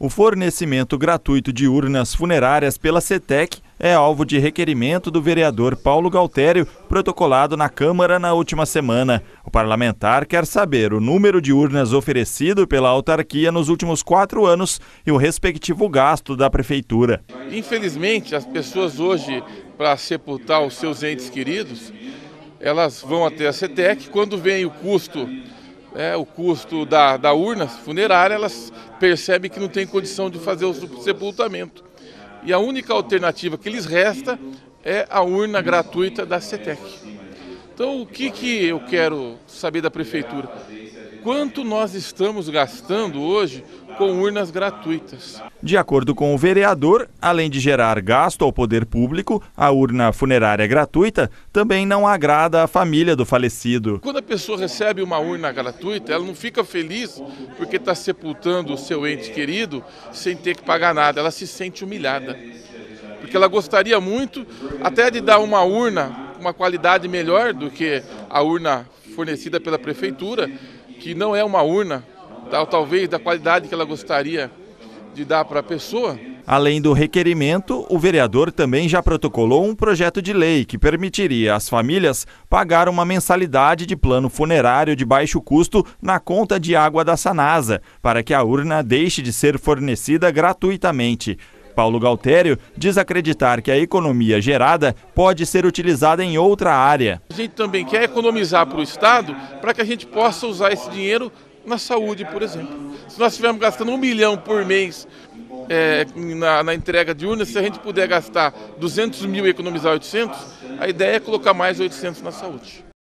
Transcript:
O fornecimento gratuito de urnas funerárias pela CETEC é alvo de requerimento do vereador Paulo Galtério, protocolado na Câmara na última semana. O parlamentar quer saber o número de urnas oferecido pela autarquia nos últimos quatro anos e o respectivo gasto da prefeitura. Infelizmente, as pessoas hoje, para sepultar os seus entes queridos, elas vão até a CETEC. Quando vem o custo né, o custo da, da urna funerária, elas percebem que não tem condição de fazer o sepultamento. E a única alternativa que lhes resta é a urna gratuita da CETEC. Então, o que, que eu quero saber da prefeitura? quanto nós estamos gastando hoje com urnas gratuitas. De acordo com o vereador, além de gerar gasto ao poder público, a urna funerária gratuita também não agrada à família do falecido. Quando a pessoa recebe uma urna gratuita, ela não fica feliz porque está sepultando o seu ente querido sem ter que pagar nada, ela se sente humilhada. Porque ela gostaria muito até de dar uma urna uma qualidade melhor do que a urna fornecida pela prefeitura, que não é uma urna, tal, talvez da qualidade que ela gostaria de dar para a pessoa. Além do requerimento, o vereador também já protocolou um projeto de lei que permitiria às famílias pagar uma mensalidade de plano funerário de baixo custo na conta de água da Sanasa, para que a urna deixe de ser fornecida gratuitamente. Paulo Galtério diz acreditar que a economia gerada pode ser utilizada em outra área. A gente também quer economizar para o Estado para que a gente possa usar esse dinheiro na saúde, por exemplo. Se nós estivermos gastando um milhão por mês é, na, na, entrega de urnas, se a gente puder gastar 200 mil e economizar 800, a ideia é colocar mais 800 na saúde.